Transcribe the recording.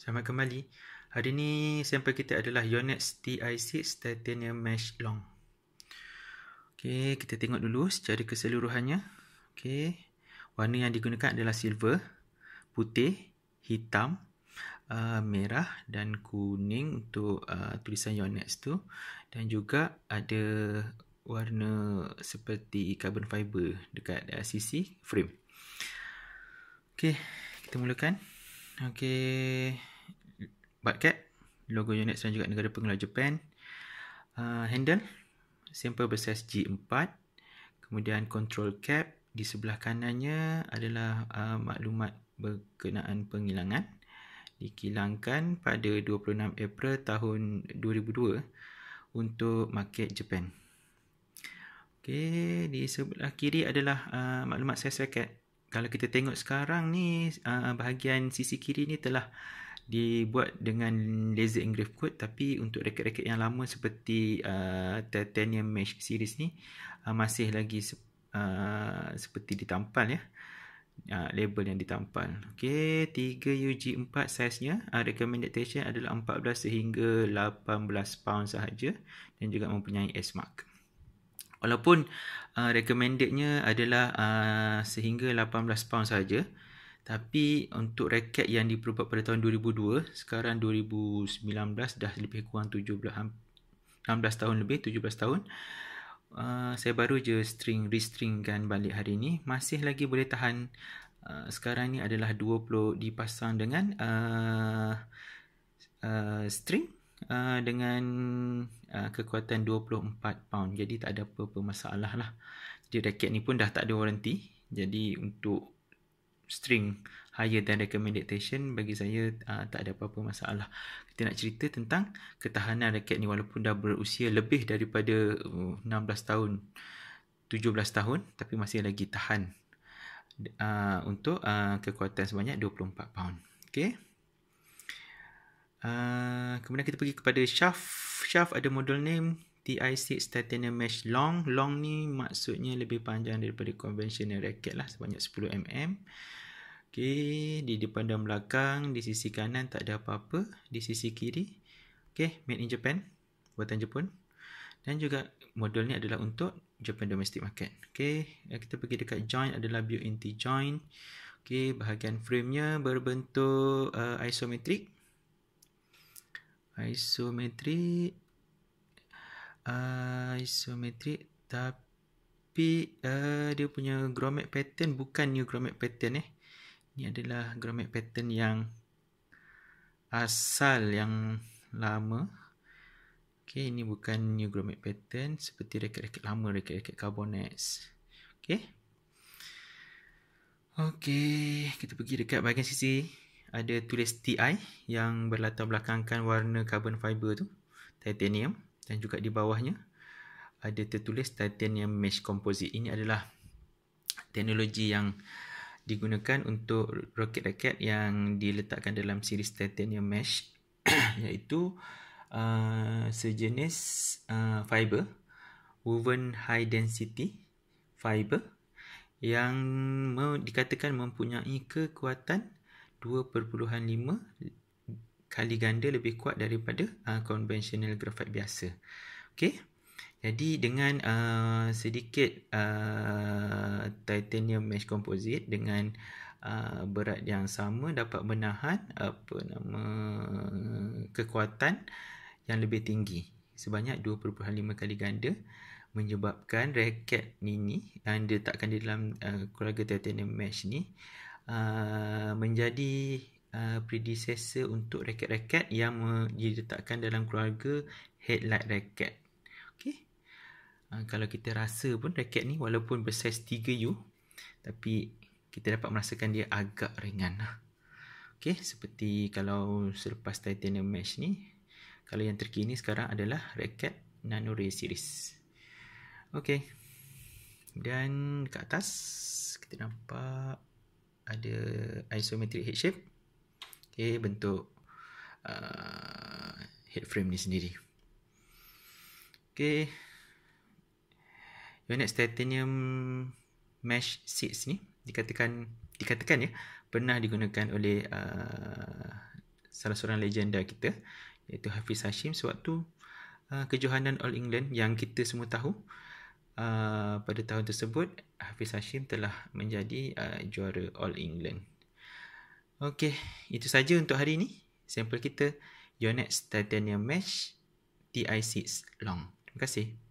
Selamat kembali. Hari ini sampel kita adalah Yonex TI6 Titanium Mesh Long. Okey, kita tengok dulu secara keseluruhannya. Okey. Warna yang digunakan adalah silver, putih, hitam, uh, merah dan kuning untuk uh, tulisan Yonex tu dan juga ada warna seperti carbon fiber dekat uh, sisi frame. Okey, kita mulakan. Okey. Budcap Logo unit dan juga negara pengeluar Japan uh, Handle Sample bersaiz G4 Kemudian control cap Di sebelah kanannya adalah uh, maklumat berkenaan penghilangan Dikilangkan pada 26 April tahun 2002 Untuk market Japan Okay, di sebelah kiri adalah uh, maklumat saiz raket kalau kita tengok sekarang ni, uh, bahagian sisi kiri ni telah dibuat dengan laser engrave code tapi untuk reket-reket yang lama seperti uh, titanium mesh series ni uh, masih lagi se- uh, seperti ditampal ya uh, label yang ditampal okey 3 UG4 saiznya uh, recommended tension adalah 14 sehingga 18 pound sahaja dan juga mempunyai S mark walaupun uh, recommendednya adalah uh, sehingga 18 pound sahaja. Tapi untuk reket yang diperbuat pada tahun 2002, sekarang 2019 dah lebih kurang 17 16 tahun lebih, 17 tahun. Uh, saya baru je string restringkan balik hari ini masih lagi boleh tahan uh, sekarang ni adalah 20 dipasang dengan uh, uh, string uh, dengan uh, kekuatan 24 pound jadi tak ada apa-apa masalah lah jadi reket ni pun dah tak ada warranty jadi untuk string higher than recommended tension bagi saya uh, tak ada apa-apa masalah. Kita nak cerita tentang ketahanan raket ni walaupun dah berusia lebih daripada uh, 16 tahun, 17 tahun tapi masih lagi tahan uh, untuk uh, kekuatan sebanyak 24 pound. Okay. Uh, kemudian kita pergi kepada shaft. Shaft ada model name TI6 titanium mesh long. Long ni maksudnya lebih panjang daripada conventional racket lah sebanyak 10mm. Okay, di depan dan belakang, di sisi kanan tak ada apa-apa. Di sisi kiri, okay, made in Japan, buatan Jepun. Dan juga modul ni adalah untuk Japan domestic market. Okay, eh, kita pergi dekat joint adalah built-in T-joint. Okay, bahagian framenya berbentuk uh, isometric. Isometric uh, isometric tapi uh, dia punya grommet pattern bukan new grommet pattern eh Ini adalah grommet pattern yang asal yang lama Okay, ini bukan new grommet pattern seperti reket-reket lama, reket-reket carbonex. Okay. Okay, kita pergi dekat bahagian sisi. Ada tulis TI yang berlatar belakangkan warna carbon fiber tu. Titanium dan juga di bawahnya ada tertulis titanium mesh composite. Ini adalah teknologi yang digunakan untuk roket-roket yang diletakkan dalam siri titanium mesh iaitu uh, sejenis uh, fiber woven high density fiber yang me- dikatakan mempunyai kekuatan 2.5 kali ganda lebih kuat daripada uh, conventional graphite biasa. Okey. Jadi dengan uh, sedikit uh, titanium mesh composite dengan uh, berat yang sama dapat menahan apa nama kekuatan yang lebih tinggi sebanyak 2.5 kali ganda menyebabkan raket ini yang diletakkan di dalam uh, keluarga titanium mesh ni uh, menjadi Uh, predecessor untuk raket-raket yang diletakkan dalam keluarga headlight raket. Okey. Uh, kalau kita rasa pun raket ni walaupun bersaiz 3U tapi kita dapat merasakan dia agak ringan. Okey, seperti kalau selepas titanium mesh ni, kalau yang terkini sekarang adalah raket Nano Ray series. Okey. Dan kat atas kita nampak ada isometric head shape okay, bentuk uh, head frame ni sendiri okay. unit titanium mesh seats ni dikatakan dikatakan ya pernah digunakan oleh uh, salah seorang legenda kita iaitu Hafiz Hashim sewaktu uh, kejohanan All England yang kita semua tahu uh, pada tahun tersebut Hafiz Hashim telah menjadi uh, juara All England Okey, itu saja untuk hari ini. Sampel kita Yonex Titanium Mesh TI6 Long. Terima kasih.